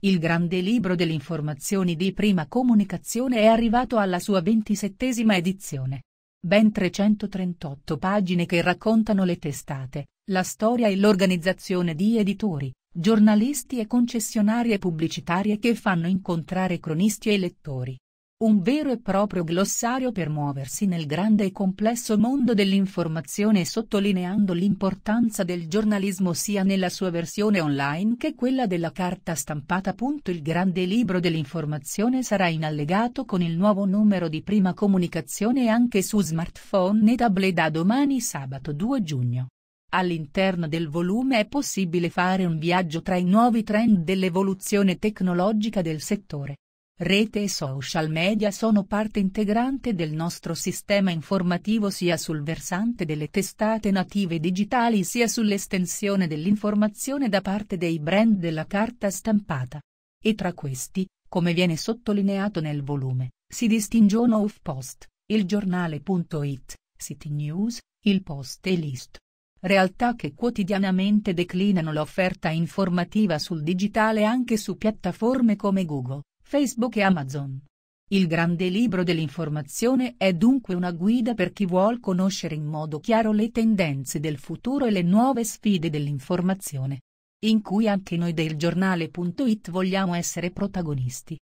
Il grande libro delle informazioni di prima comunicazione è arrivato alla sua ventisettesima edizione. Ben 338 pagine che raccontano le testate, la storia e l'organizzazione di editori, giornalisti e concessionarie pubblicitarie che fanno incontrare cronisti e lettori. Un vero e proprio glossario per muoversi nel grande e complesso mondo dell'informazione sottolineando l'importanza del giornalismo sia nella sua versione online che quella della carta stampata. Il grande libro dell'informazione sarà in allegato con il nuovo numero di prima comunicazione anche su smartphone e tablet da domani sabato 2 giugno. All'interno del volume è possibile fare un viaggio tra i nuovi trend dell'evoluzione tecnologica del settore Rete e social media sono parte integrante del nostro sistema informativo sia sul versante delle testate native digitali sia sull'estensione dell'informazione da parte dei brand della carta stampata. E tra questi, come viene sottolineato nel volume, si distinguono Off-Post, il giornale.it, City News, il Post e List realtà che quotidianamente declinano l'offerta informativa sul digitale anche su piattaforme come Google, Facebook e Amazon. Il grande libro dell'informazione è dunque una guida per chi vuol conoscere in modo chiaro le tendenze del futuro e le nuove sfide dell'informazione. In cui anche noi del giornale.it vogliamo essere protagonisti.